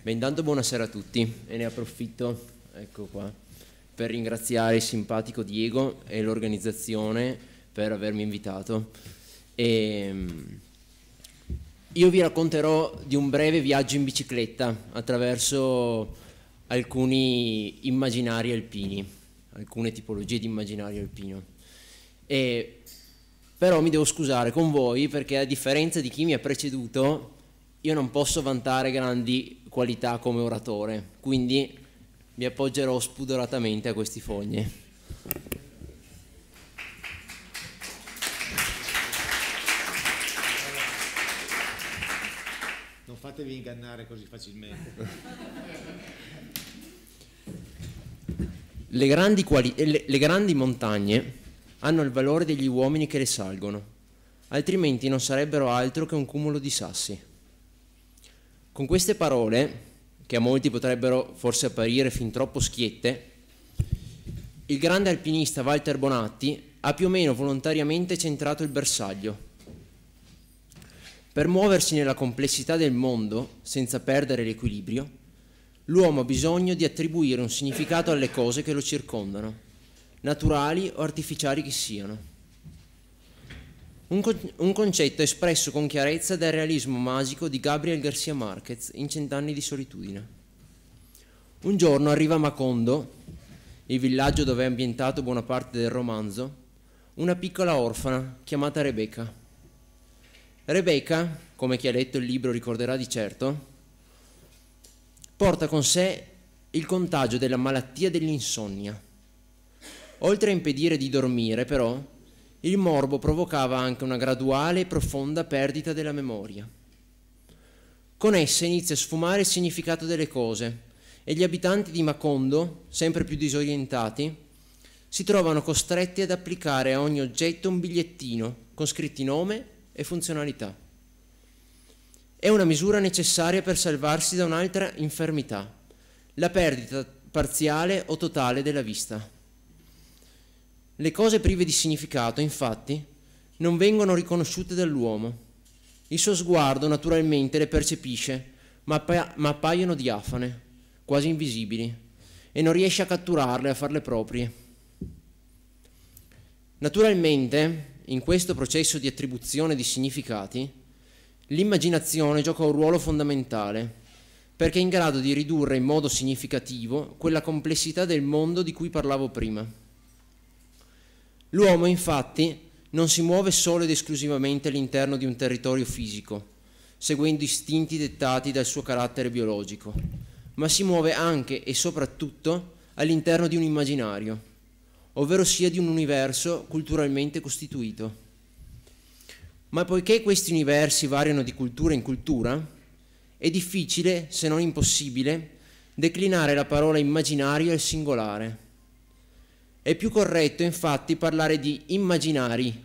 Beh, intanto buonasera a tutti e ne approfitto, ecco qua, per ringraziare il simpatico Diego e l'organizzazione per avermi invitato. E, ehm, io vi racconterò di un breve viaggio in bicicletta attraverso alcuni immaginari alpini, alcune tipologie di immaginario alpino. E, però mi devo scusare con voi perché a differenza di chi mi ha preceduto io non posso vantare grandi qualità come oratore, quindi mi appoggerò spudoratamente a questi fogli. Non fatevi ingannare così facilmente. Le grandi, quali, eh, le, le grandi, montagne hanno il valore degli uomini che le salgono, altrimenti non sarebbero altro che un cumulo di sassi. Con queste parole, che a molti potrebbero forse apparire fin troppo schiette, il grande alpinista Walter Bonatti ha più o meno volontariamente centrato il bersaglio. Per muoversi nella complessità del mondo senza perdere l'equilibrio, l'uomo ha bisogno di attribuire un significato alle cose che lo circondano, naturali o artificiali che siano. Un, con un, concetto espresso con chiarezza dal realismo magico di Gabriel Garcia Marquez in Cent'anni di solitudine. Un giorno arriva a Macondo, il villaggio dove è ambientato buona parte del romanzo, una piccola orfana chiamata Rebecca. Rebecca, come chi ha letto il libro ricorderà di certo, porta con sé il contagio della malattia dell'insonnia. Oltre a impedire di dormire, però, il morbo provocava anche una graduale e profonda perdita della memoria. Con essa inizia a sfumare il significato delle cose e gli abitanti di Macondo, sempre più disorientati, si trovano costretti ad applicare a ogni oggetto un bigliettino con scritti nome e funzionalità. È una misura necessaria per salvarsi da un'altra infermità, la perdita parziale o totale della vista. Le cose prive di significato, infatti, non vengono riconosciute dall'uomo. Il suo sguardo naturalmente le percepisce, ma, appa ma appaiono diafane, quasi invisibili, e non riesce a catturarle, a farle proprie. Naturalmente, in questo processo di attribuzione di significati, l'immaginazione gioca un ruolo fondamentale, perché è in grado di ridurre in modo significativo quella complessità del mondo di cui parlavo prima. L'uomo infatti non si muove solo ed esclusivamente all'interno di un territorio fisico, seguendo istinti dettati dal suo carattere biologico, ma si muove anche e soprattutto all'interno di un immaginario, ovvero sia di un universo culturalmente costituito. Ma poiché questi universi variano di cultura in cultura, è difficile, se non impossibile, declinare la parola immaginario al singolare è più corretto infatti parlare di immaginari,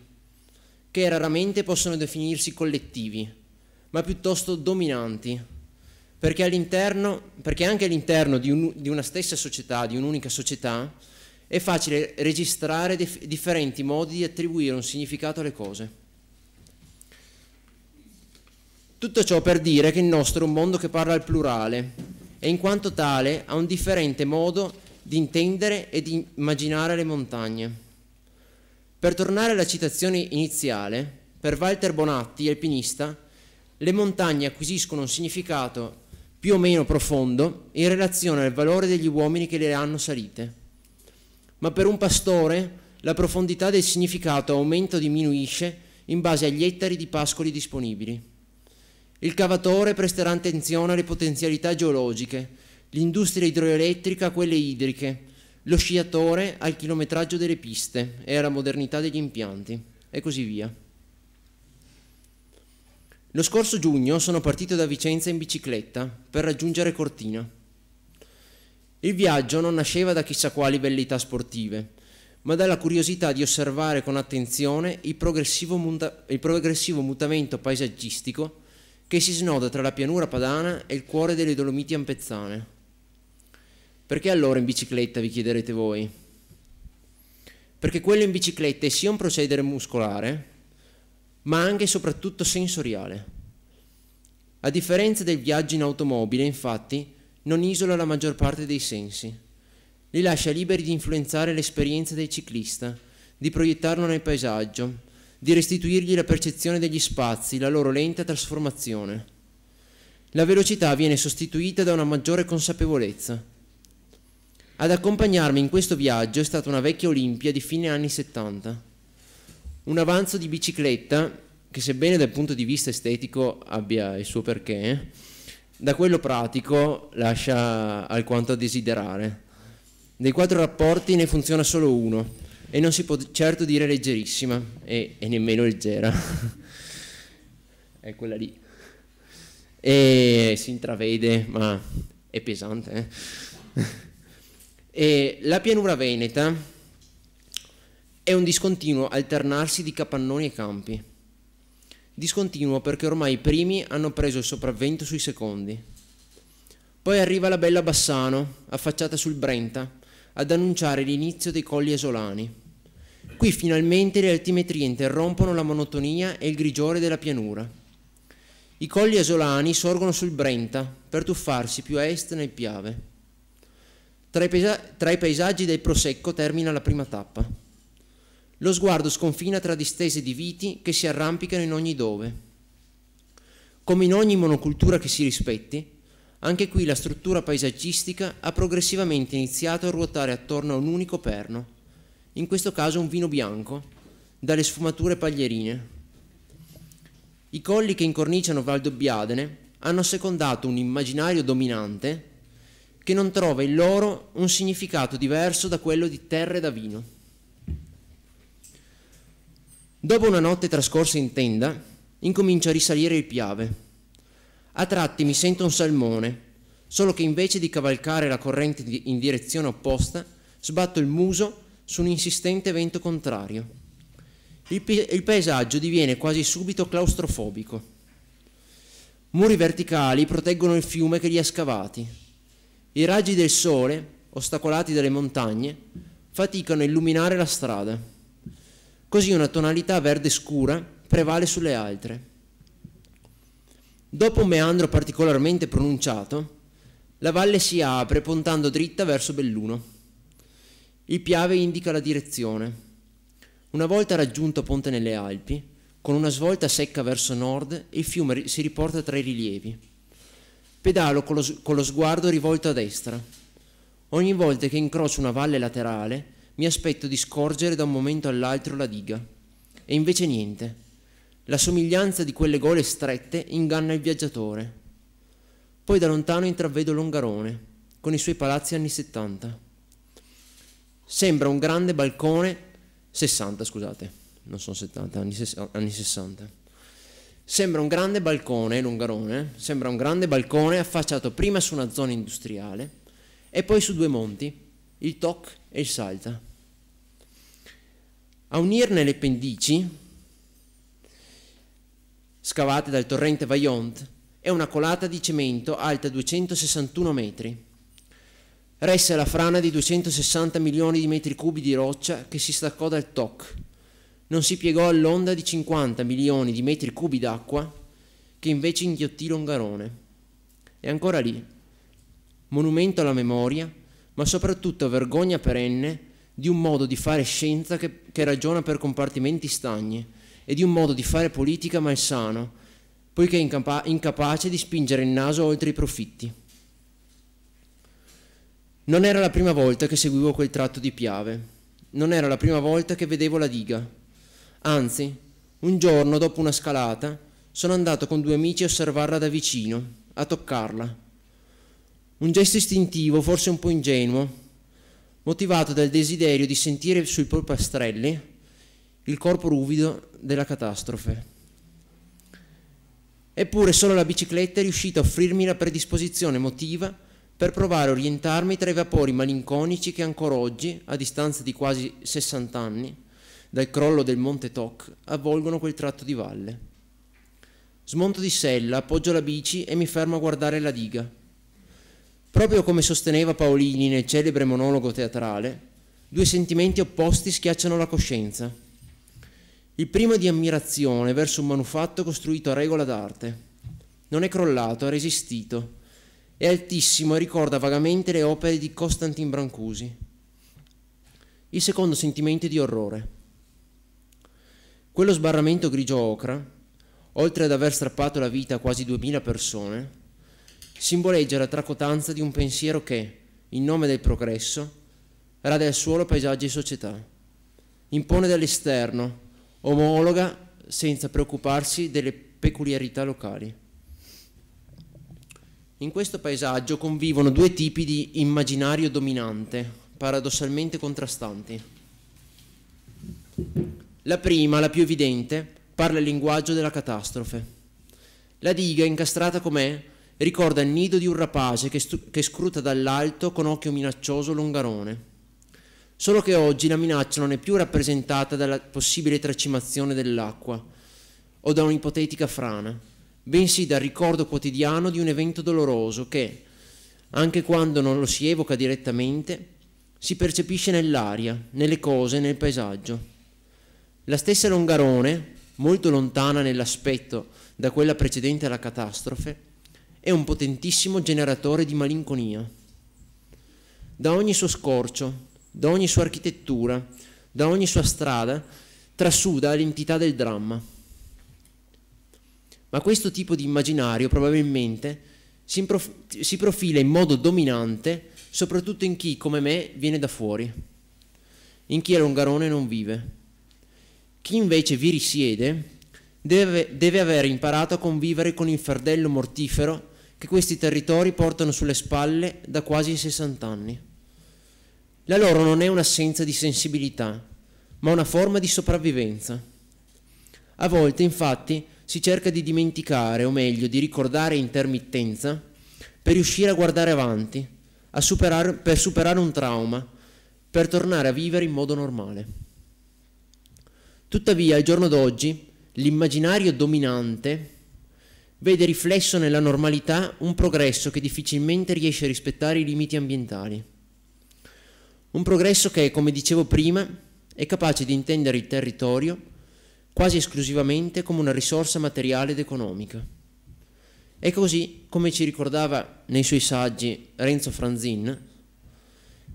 che raramente possono definirsi collettivi, ma piuttosto dominanti, perché, all'interno, perché anche all'interno di, un, di, una stessa società, di un'unica società, è facile registrare dif- differenti modi di attribuire un significato alle cose. Tutto ciò per dire che il nostro è un mondo che parla al plurale e in quanto tale ha un differente modo di intendere e di immaginare le montagne. Per tornare alla citazione iniziale, per Walter Bonatti, alpinista, le montagne acquisiscono un significato più o meno profondo in relazione al valore degli uomini che le hanno salite. Ma per un pastore la profondità del significato aumenta o diminuisce in base agli ettari di pascoli disponibili. Il cavatore presterà attenzione alle potenzialità geologiche l'industria idroelettrica a quelle idriche, lo sciatore al chilometraggio delle piste e alla modernità degli impianti, e così via. Lo scorso giugno sono partito da Vicenza in bicicletta per raggiungere Cortina. Il viaggio non nasceva da chissà quali bellità sportive, ma dalla curiosità di osservare con attenzione il progressivo, muta il progressivo mutamento paesaggistico che si snoda tra la pianura padana e il cuore delle Dolomiti ampezzane. Perché allora in bicicletta vi chiederete voi? Perché quello in bicicletta è sia un procedere muscolare, ma anche e soprattutto sensoriale. A differenza del viaggio in automobile, infatti, non isola la maggior parte dei sensi. Li lascia liberi di influenzare l'esperienza del ciclista, di proiettarlo nel paesaggio, di restituirgli la percezione degli spazi, la loro lenta trasformazione. La velocità viene sostituita da una maggiore consapevolezza, ad accompagnarmi in questo viaggio è stata una vecchia Olimpia di fine anni 70. Un avanzo di bicicletta che sebbene dal punto di vista estetico abbia il suo perché, da quello pratico lascia alquanto a desiderare. Dei quattro rapporti ne funziona solo uno e non si può certo dire leggerissima e, e nemmeno leggera. è quella lì. E si intravede, ma è pesante. Eh? E la pianura veneta è un discontinuo alternarsi di capannoni e campi. Discontinuo perché ormai i primi hanno preso il sopravvento sui secondi. Poi arriva la bella Bassano, affacciata sul Brenta, ad annunciare l'inizio dei colli esolani. Qui finalmente le altimetrie interrompono la monotonia e il grigiore della pianura. I colli esolani sorgono sul Brenta per tuffarsi più a est nel Piave. Tra i, paesa- tra i paesaggi del Prosecco termina la prima tappa. Lo sguardo sconfina tra distese di viti che si arrampicano in ogni dove. Come in ogni monocultura che si rispetti, anche qui la struttura paesaggistica ha progressivamente iniziato a ruotare attorno a un unico perno, in questo caso un vino bianco, dalle sfumature paglierine. I colli che incorniciano Valdobbiadene hanno secondato un immaginario dominante che non trova in loro un significato diverso da quello di terre da vino. Dopo una notte trascorsa in tenda, incomincio a risalire il Piave. A tratti mi sento un salmone, solo che invece di cavalcare la corrente in direzione opposta, sbatto il muso su un insistente vento contrario. Il, pe- il paesaggio diviene quasi subito claustrofobico. Muri verticali proteggono il fiume che li ha scavati, i raggi del sole, ostacolati dalle montagne, faticano a illuminare la strada. Così una tonalità verde scura prevale sulle altre. Dopo un meandro particolarmente pronunciato, la valle si apre puntando dritta verso Belluno. Il Piave indica la direzione. Una volta raggiunto Ponte nelle Alpi, con una svolta secca verso nord, il fiume si riporta tra i rilievi. Pedalo con lo, con lo sguardo rivolto a destra. Ogni volta che incrocio una valle laterale mi aspetto di scorgere da un momento all'altro la diga. E invece niente. La somiglianza di quelle gole strette inganna il viaggiatore. Poi da lontano intravedo Longarone, con i suoi palazzi anni 70. Sembra un grande balcone 60, scusate, non sono 70, anni 60. Sembra un grande balcone, l'Ungarone, sembra un grande balcone affacciato prima su una zona industriale e poi su due monti, il Toc e il Salta. A unirne le pendici, scavate dal torrente Vaillant, è una colata di cemento alta 261 metri. Resse la frana di 260 milioni di metri cubi di roccia che si staccò dal Toc non si piegò all'onda di 50 milioni di metri cubi d'acqua che invece inghiottì Longarone. È ancora lì, monumento alla memoria, ma soprattutto vergogna perenne di un modo di fare scienza che, che ragiona per compartimenti stagni e di un modo di fare politica malsano, poiché incapa- incapace di spingere il naso oltre i profitti. Non era la prima volta che seguivo quel tratto di piave, non era la prima volta che vedevo la diga, Anzi, un giorno dopo una scalata sono andato con due amici a osservarla da vicino, a toccarla. Un gesto istintivo, forse un po' ingenuo, motivato dal desiderio di sentire sui polpastrelli il corpo ruvido della catastrofe. Eppure solo la bicicletta è riuscita a offrirmi la predisposizione emotiva per provare a orientarmi tra i vapori malinconici che ancora oggi, a distanza di quasi 60 anni, dal crollo del monte Toc avvolgono quel tratto di valle. Smonto di sella, appoggio la bici e mi fermo a guardare la diga. Proprio come sosteneva Paolini nel celebre monologo teatrale, due sentimenti opposti schiacciano la coscienza. Il primo è di ammirazione verso un manufatto costruito a regola d'arte. Non è crollato, ha resistito. È altissimo e ricorda vagamente le opere di Costantin Brancusi. Il secondo sentimento è di orrore. Quello sbarramento grigio-ocra, oltre ad aver strappato la vita a quasi 2000 persone, simboleggia la tracotanza di un pensiero che, in nome del progresso, rade al suolo paesaggi e società, impone dall'esterno, omologa senza preoccuparsi delle peculiarità locali. In questo paesaggio convivono due tipi di immaginario dominante, paradossalmente contrastanti. La prima, la più evidente, parla il linguaggio della catastrofe. La diga, incastrata com'è, ricorda il nido di un rapace che, che scruta dall'alto con occhio minaccioso l'ungarone. Solo che oggi la minaccia non è più rappresentata dalla possibile tracimazione dell'acqua o da un'ipotetica frana, bensì dal ricordo quotidiano di un evento doloroso che, anche quando non lo si evoca direttamente, si percepisce nell'aria, nelle cose, nel paesaggio. La stessa Longarone, molto lontana nell'aspetto da quella precedente alla catastrofe, è un potentissimo generatore di malinconia. Da ogni suo scorcio, da ogni sua architettura, da ogni sua strada, trasuda l'entità del dramma. Ma questo tipo di immaginario probabilmente si, profila in modo dominante soprattutto in chi, come me, viene da fuori, in chi a Longarone non vive chi invece vi risiede deve, deve aver imparato a convivere con il fardello mortifero che questi territori portano sulle spalle da quasi 60 anni. La loro non è un'assenza di sensibilità, ma una forma di sopravvivenza. A volte, infatti, si cerca di dimenticare, o meglio, di ricordare intermittenza, per riuscire a guardare avanti, a superare, per superare un trauma, per tornare a vivere in modo normale. Tuttavia, al giorno d'oggi, l'immaginario dominante vede riflesso nella normalità un progresso che difficilmente riesce a rispettare i limiti ambientali. Un progresso che, come dicevo prima, è capace di intendere il territorio quasi esclusivamente come una risorsa materiale ed economica. E così, come ci ricordava nei suoi saggi Renzo Franzin,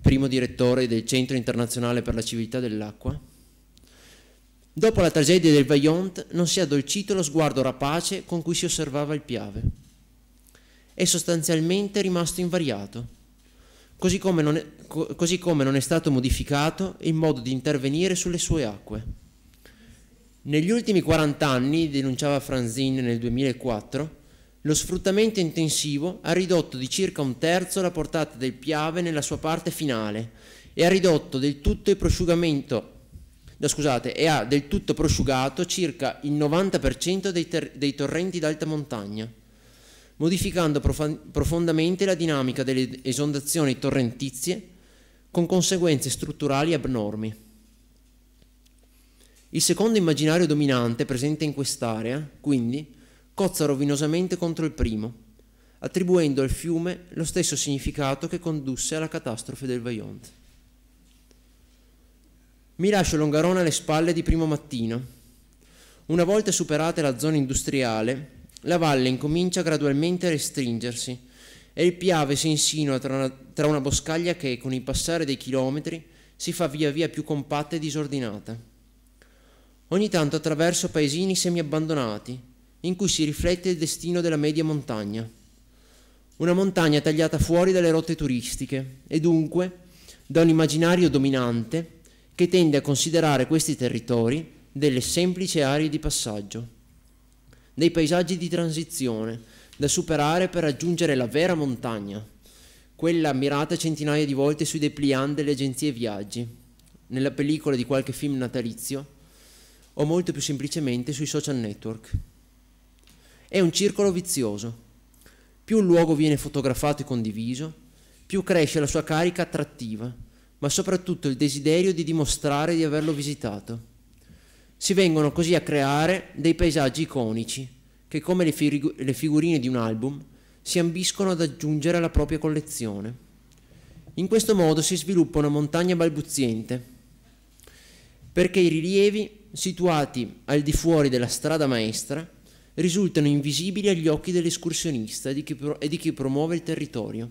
primo direttore del Centro Internazionale per la Civiltà dell'Acqua, Dopo la tragedia del Vaillant non si è addolcito lo sguardo rapace con cui si osservava il Piave. È sostanzialmente rimasto invariato, così come non è, co- così come non è stato modificato il modo di intervenire sulle sue acque. Negli ultimi 40 anni, denunciava Franzin nel 2004, lo sfruttamento intensivo ha ridotto di circa un terzo la portata del Piave nella sua parte finale e ha ridotto del tutto il prosciugamento scusate, e ha del tutto prosciugato circa il 90% dei, ter- dei torrenti d'alta montagna, modificando prof- profondamente la dinamica delle esondazioni torrentizie con conseguenze strutturali abnormi. Il secondo immaginario dominante presente in quest'area, quindi, cozza rovinosamente contro il primo, attribuendo al fiume lo stesso significato che condusse alla catastrofe del Vajont. Mi lascio Longarone alle spalle di primo mattino. Una volta superata la zona industriale, la valle incomincia gradualmente a restringersi e il Piave si insinua tra una, tra una boscaglia che, con il passare dei chilometri, si fa via via più compatta e disordinata. Ogni tanto attraverso paesini semiabbandonati, in cui si riflette il destino della media montagna. Una montagna tagliata fuori dalle rotte turistiche e dunque da un immaginario dominante che tende a considerare questi territori delle semplici aree di passaggio, dei paesaggi di transizione da superare per raggiungere la vera montagna, quella ammirata centinaia di volte sui dépliant delle agenzie viaggi, nella pellicola di qualche film natalizio o molto più semplicemente sui social network. È un circolo vizioso. Più un luogo viene fotografato e condiviso, più cresce la sua carica attrattiva ma soprattutto il desiderio di dimostrare di averlo visitato. Si vengono così a creare dei paesaggi iconici che, come le, fig- le figurine di un album, si ambiscono ad aggiungere alla propria collezione. In questo modo si sviluppa una montagna balbuziente, perché i rilievi, situati al di fuori della strada maestra, risultano invisibili agli occhi dell'escursionista e di chi, pro- e di chi promuove il territorio.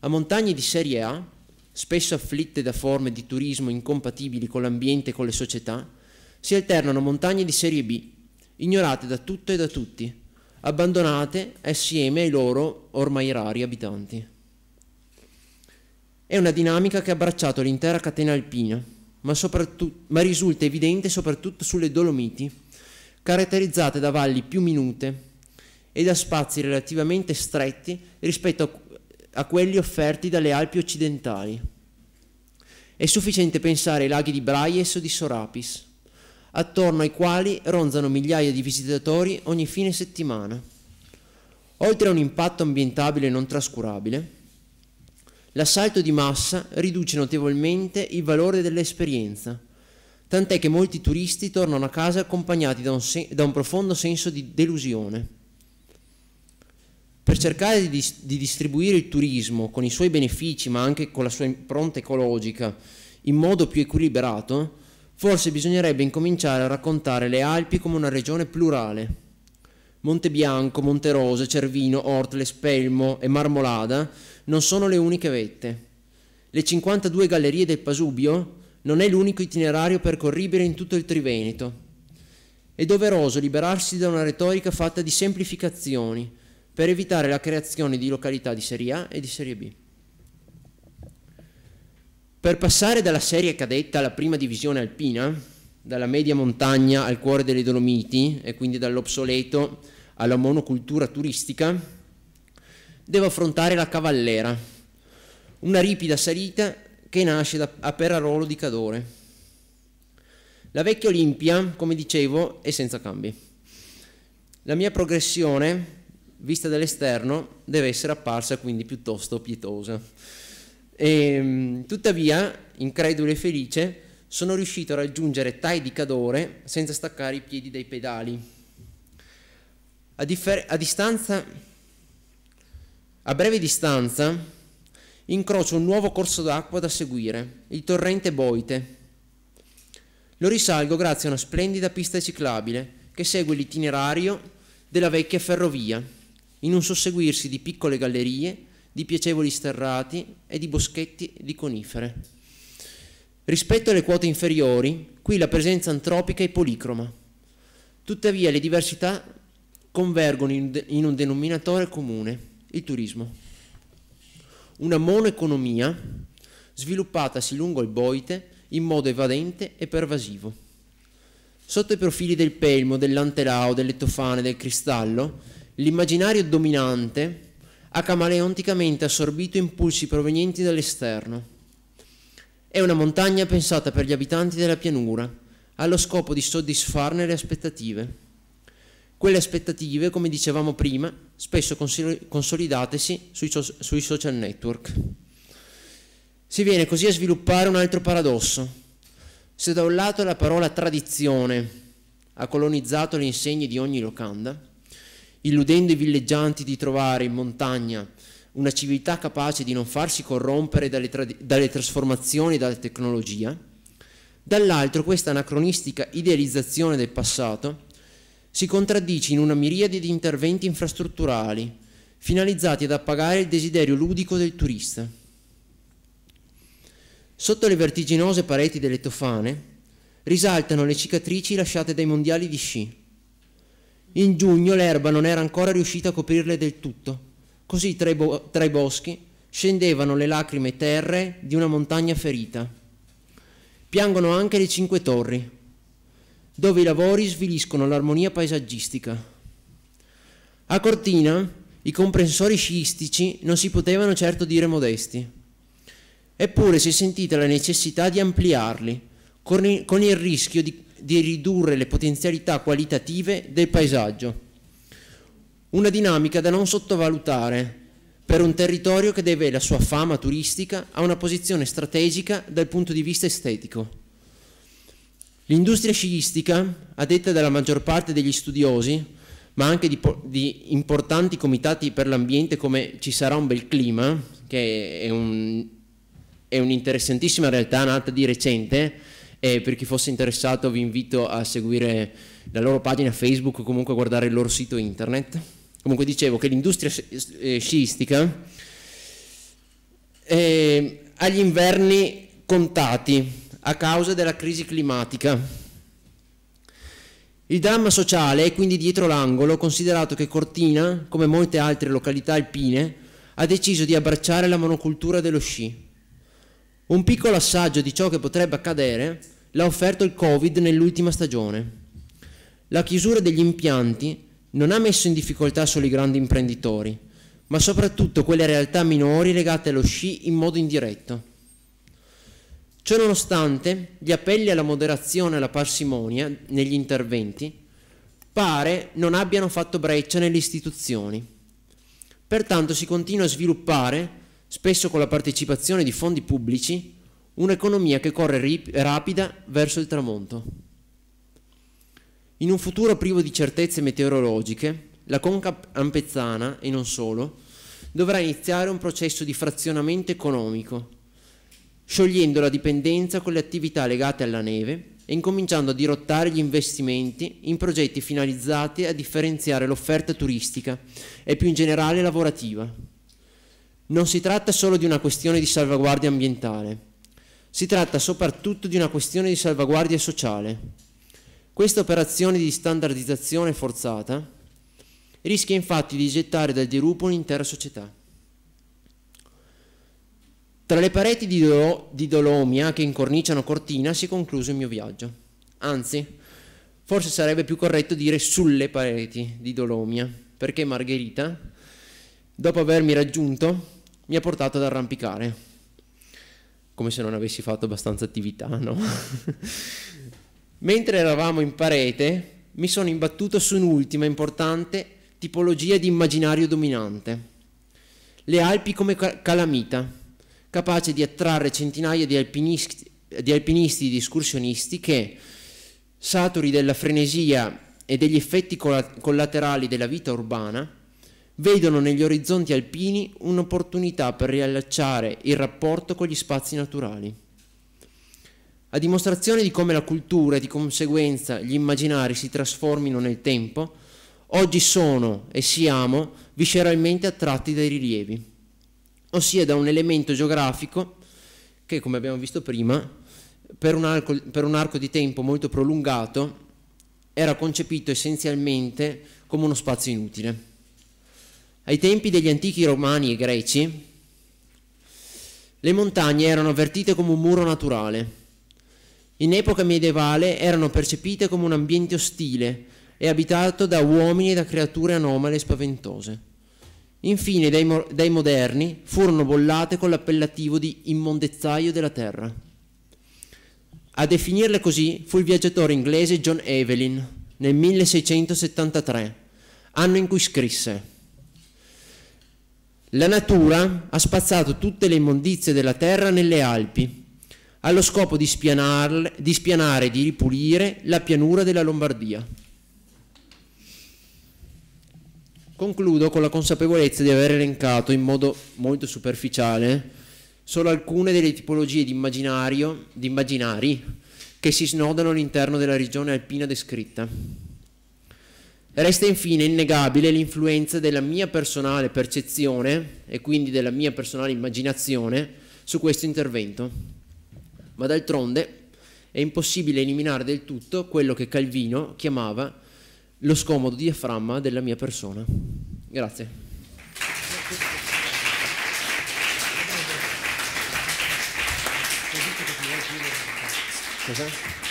A montagne di serie A spesso afflitte da forme di turismo incompatibili con l'ambiente e con le società, si alternano montagne di serie B, ignorate da tutto e da tutti, abbandonate assieme ai loro ormai rari abitanti. È una dinamica che ha abbracciato l'intera catena alpina, ma, ma risulta evidente soprattutto sulle Dolomiti, caratterizzate da valli più minute e da spazi relativamente stretti rispetto a a quelli offerti dalle Alpi occidentali. È sufficiente pensare ai laghi di Braies o di Sorapis, attorno ai quali ronzano migliaia di visitatori ogni fine settimana. Oltre a un impatto ambientabile non trascurabile, l'assalto di massa riduce notevolmente il valore dell'esperienza, tant'è che molti turisti tornano a casa accompagnati da un, da un profondo senso di delusione per cercare di, di, distribuire il turismo con i suoi benefici ma anche con la sua impronta ecologica in modo più equilibrato, forse bisognerebbe incominciare a raccontare le Alpi come una regione plurale. Monte Bianco, Monte Rosa, Cervino, Ortle, Spelmo e Marmolada non sono le uniche vette. Le 52 gallerie del Pasubio non è l'unico itinerario percorribile in tutto il Triveneto. È doveroso liberarsi da una retorica fatta di semplificazioni, per evitare la creazione di località di Serie A e di Serie B. Per passare dalla serie cadetta alla prima divisione alpina, dalla media montagna al cuore delle Dolomiti e quindi dall'obsoleto alla monocultura turistica, devo affrontare la Cavallera, una ripida salita che nasce da, a Perarolo di Cadore. La vecchia Olimpia, come dicevo, è senza cambi. La mia progressione vista dall'esterno, deve essere apparsa quindi piuttosto pietosa. E, ehm, tuttavia, incredulo e felice, sono riuscito a raggiungere tai di cadore senza staccare i piedi dai pedali. A, a, distanza, a breve distanza, incrocio un nuovo corso d'acqua da seguire, il torrente Boite. Lo risalgo grazie a una splendida pista ciclabile che segue l'itinerario della vecchia ferrovia in un susseguirsi di piccole gallerie, di piacevoli sterrati e di boschetti di conifere. Rispetto alle quote inferiori, qui la presenza antropica è policroma. Tuttavia le diversità convergono in un denominatore comune, il turismo. Una monoeconomia sviluppatasi lungo il boite in modo evadente e pervasivo. Sotto i profili del pelmo, dell'antelao, delle tofane, del cristallo, L'immaginario dominante ha camaleonticamente assorbito impulsi provenienti dall'esterno. È una montagna pensata per gli abitanti della pianura, allo scopo di soddisfarne le aspettative. Quelle aspettative, come dicevamo prima, spesso consolidatesi sui, social network. Si viene così a sviluppare un altro paradosso. Se da un lato la parola tradizione ha colonizzato le insegne di ogni locanda, illudendo i villeggianti di trovare in montagna una civiltà capace di non farsi corrompere dalle, dalle trasformazioni e dalla tecnologia, dall'altro questa anacronistica idealizzazione del passato si contraddice in una miriade di interventi infrastrutturali finalizzati ad appagare il desiderio ludico del turista. Sotto le vertiginose pareti delle tofane risaltano le cicatrici lasciate dai mondiali di sci, in giugno l'erba non era ancora riuscita a coprirle del tutto, così tra i, bo- tra i boschi scendevano le lacrime terre di una montagna ferita. Piangono anche le cinque torri, dove i lavori sviliscono l'armonia paesaggistica. A Cortina i comprensori sciistici non si potevano certo dire modesti, eppure si è sentita la necessità di ampliarli, con il, con il rischio di di ridurre le potenzialità qualitative del paesaggio. Una dinamica da non sottovalutare per un territorio che deve la sua fama turistica a una posizione strategica dal punto di vista estetico. L'industria sciistica, a detta della maggior parte degli studiosi, ma anche di, di importanti comitati per l'ambiente come Ci sarà un bel clima, che è, un, è un'interessantissima realtà nata di recente, e per chi fosse interessato vi invito a seguire la loro pagina Facebook o comunque a guardare il loro sito internet. Comunque dicevo che l'industria eh, sciistica ehm, ha gli inverni contati a causa della crisi climatica. Il dramma sociale è quindi dietro l'angolo, considerato che Cortina, come molte altre località alpine, ha deciso di abbracciare la monocultura dello sci, un piccolo assaggio di ciò che potrebbe accadere l'ha offerto il Covid nell'ultima stagione. La chiusura degli impianti non ha messo in difficoltà solo i grandi imprenditori, ma soprattutto quelle realtà minori legate allo sci in modo indiretto. Ciononostante, gli appelli alla moderazione e alla parsimonia negli interventi pare non abbiano fatto breccia nelle istituzioni. Pertanto si continua a sviluppare spesso con la partecipazione di fondi pubblici, un'economia che corre rip- rapida verso il tramonto. In un futuro privo di certezze meteorologiche, la conca ampezzana, e non solo, dovrà iniziare un processo di frazionamento economico, sciogliendo la dipendenza con le attività legate alla neve e incominciando a dirottare gli investimenti in progetti finalizzati a differenziare l'offerta turistica e più in generale lavorativa. Non si tratta solo di una questione di salvaguardia ambientale, si tratta soprattutto di una questione di salvaguardia sociale. Questa operazione di standardizzazione forzata rischia infatti di gettare dal dirupo un'intera società. Tra le pareti di, Do di, Dolomia che incorniciano Cortina si è concluso il mio viaggio. Anzi, forse sarebbe più corretto dire sulle pareti di Dolomia, perché Margherita, dopo avermi raggiunto, mi ha portato ad arrampicare, come se non avessi fatto abbastanza attività, no? Mentre eravamo in parete, mi sono imbattuto su un'ultima importante tipologia di immaginario dominante, le Alpi come calamita, capace di attrarre centinaia di alpinisti, di alpinisti ed escursionisti che, saturi della frenesia e degli effetti collaterali della vita urbana, vedono negli orizzonti alpini un'opportunità per riallacciare il rapporto con gli spazi naturali. A dimostrazione di come la cultura e di conseguenza gli immaginari si trasformino nel tempo, oggi sono e siamo visceralmente attratti dai rilievi, ossia da un elemento geografico che, come abbiamo visto prima, per un, arco, per un arco di tempo molto prolungato era concepito essenzialmente come uno spazio inutile. Ai tempi degli antichi romani e greci, le montagne erano avvertite come un muro naturale. In epoca medievale erano percepite come un ambiente ostile e abitato da uomini e da creature anomale e spaventose. Infine dai, mo- dai moderni furono bollate con l'appellativo di immondezzaio della terra. A definirle così fu il viaggiatore inglese John Evelyn nel 1673, anno in cui scrisse la natura ha spazzato tutte le immondizie della terra nelle Alpi, allo scopo di, di spianare e di ripulire la pianura della Lombardia. Concludo con la consapevolezza di aver elencato in modo molto superficiale solo alcune delle tipologie di, di immaginari che si snodano all'interno della regione alpina descritta. Resta infine innegabile l'influenza della mia personale percezione e quindi della mia personale immaginazione su questo intervento. Ma d'altronde è impossibile eliminare del tutto quello che Calvino chiamava lo scomodo diaframma della mia persona. Grazie. Cosa?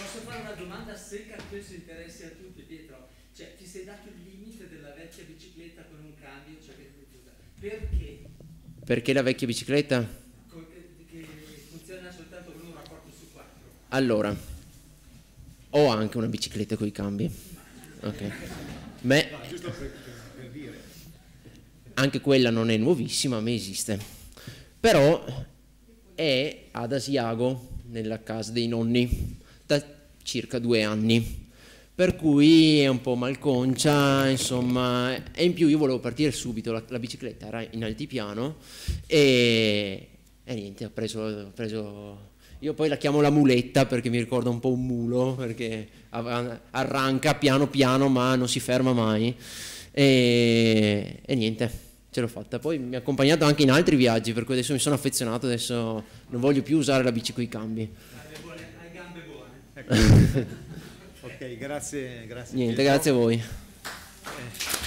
Posso fare una domanda secca Questo interessa a tutti, Pietro? Cioè, ti sei dato il limite della vecchia bicicletta con un cambio? Cioè, perché? Perché la vecchia bicicletta? Con, eh, che funziona soltanto con un rapporto su quattro. Allora, ho anche una bicicletta con i cambi. Ok. Me, Anche quella non è nuovissima, ma esiste. Però è ad Asiago, nella casa dei nonni da circa due anni, per cui è un po' malconcia, insomma, e in più io volevo partire subito, la, la bicicletta era in altipiano e, e niente, ho preso, ho preso io poi la chiamo la muletta perché mi ricorda un po' un mulo, perché arranca piano piano ma non si ferma mai. E, e niente, ce l'ho fatta. Poi mi ha accompagnato anche in altri viaggi, per cui adesso mi sono affezionato, adesso non voglio più usare la bici con i cambi. Ecco. ok, grazie, grazie. Niente, grazie a voi. Eh.